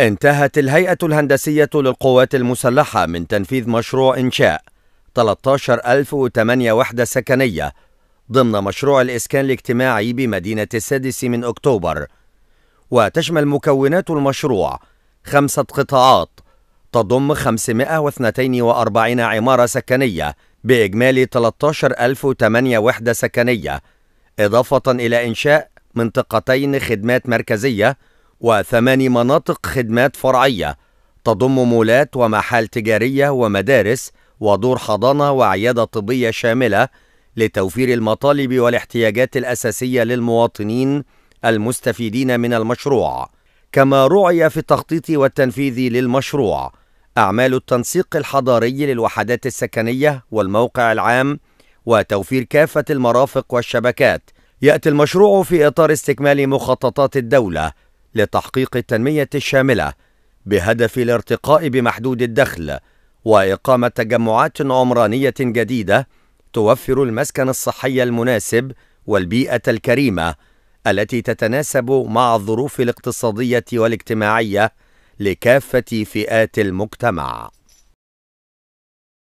انتهت الهيئة الهندسية للقوات المسلحة من تنفيذ مشروع إنشاء 13008 وحدة سكنية ضمن مشروع الإسكان الاجتماعي بمدينة السادس من أكتوبر وتشمل مكونات المشروع خمسة قطاعات تضم 542 عمارة سكنية بإجمالي 13008 وحدة سكنية إضافة إلى إنشاء منطقتين خدمات مركزية وثماني مناطق خدمات فرعية تضم مولات ومحال تجارية ومدارس ودور حضانة وعيادة طبية شاملة لتوفير المطالب والاحتياجات الأساسية للمواطنين المستفيدين من المشروع كما رعي في التخطيط والتنفيذ للمشروع أعمال التنسيق الحضاري للوحدات السكنية والموقع العام وتوفير كافة المرافق والشبكات يأتي المشروع في إطار استكمال مخططات الدولة لتحقيق التنمية الشاملة بهدف الارتقاء بمحدود الدخل وإقامة تجمعات عمرانية جديدة توفر المسكن الصحي المناسب والبيئة الكريمة التي تتناسب مع الظروف الاقتصادية والاجتماعية لكافة فئات المجتمع